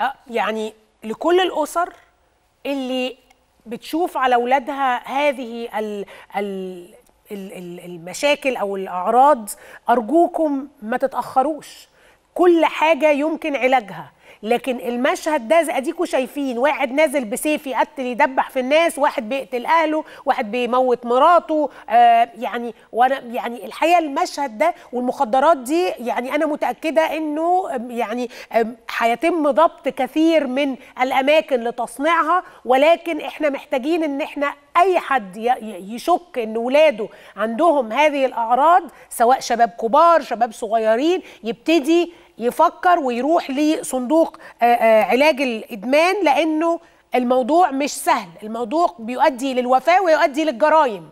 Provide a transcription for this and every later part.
آه، يعني لكل الاسر اللي بتشوف على اولادها هذه الـ الـ المشاكل او الاعراض ارجوكم ما تتاخروش كل حاجه يمكن علاجها لكن المشهد ده اديكوا شايفين واحد نازل بسيف يقتل يدبح في الناس واحد بيقتل اهله واحد بيموت مراته آه يعني وانا يعني الحقيقه المشهد ده والمخدرات دي يعني انا متاكده انه يعني هيتم ضبط كثير من الاماكن لتصنيعها ولكن احنا محتاجين ان احنا اي حد يشك ان ولاده عندهم هذه الاعراض سواء شباب كبار شباب صغيرين يبتدي يفكر ويروح لصندوق علاج الادمان لانه الموضوع مش سهل الموضوع بيؤدي للوفاه ويؤدي للجرائم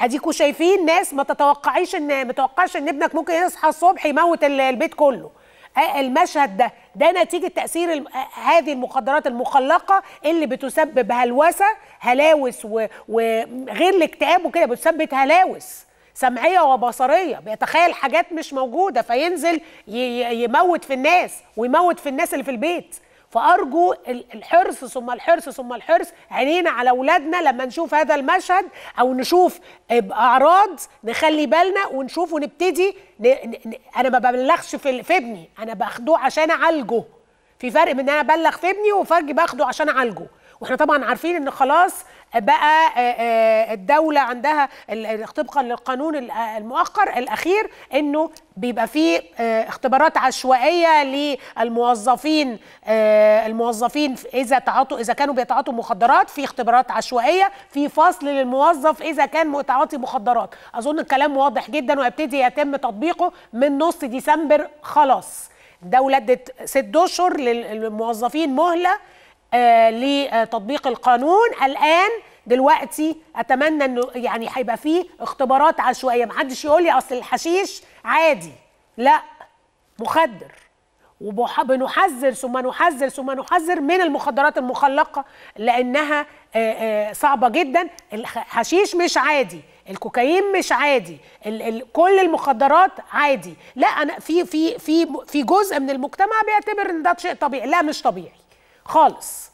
اديكوا شايفين ناس ما تتوقعيش ان ما تتوقعش ان ابنك ممكن يصحى الصبح يموت البيت كله المشهد ده ده نتيجه تاثير هذه المخدرات المخلقه اللي بتسبب هلوسه هلاوس وغير الاكتئاب وكده بتسبب هلاوس سمعيه وبصريه بيتخيل حاجات مش موجوده فينزل يموت في الناس ويموت في الناس اللي في البيت فارجو الحرص ثم الحرص ثم الحرص عينينا على اولادنا لما نشوف هذا المشهد او نشوف اعراض نخلي بالنا ونشوف ونبتدي ن... ن... انا ما ببلغش في... ابني انا باخده عشان اعالجه في فرق بين ان انا ابلغ في ابني وفجاه باخده عشان اعالجه واحنا طبعا عارفين ان خلاص بقى آه، آه، الدوله عندها طبقا للقانون آه، المؤخر الاخير انه بيبقى فيه اختبارات عشوائيه للموظفين الموظفين اذا تعاطوا اذا كانوا بيتعاطوا مخدرات في اختبارات عشوائيه في فصل للموظف اذا كان متعاطي مخدرات اظن الكلام واضح جدا ويبتدي يتم تطبيقه من نص ديسمبر خلاص الدوله ادت ست اشهر للموظفين مهله آه، لتطبيق القانون الان دلوقتي اتمنى انه يعني هيبقى فيه اختبارات عشوائيه محدش يقول لي اصل الحشيش عادي لا مخدر وبنحذر ثم نحذر ثم نحذر من المخدرات المخلقه لانها آه، آه، صعبه جدا الحشيش مش عادي الكوكايين مش عادي ال ال كل المخدرات عادي لا انا في في في في جزء من المجتمع بيعتبر ان ده شيء طبيعي لا مش طبيعي خالص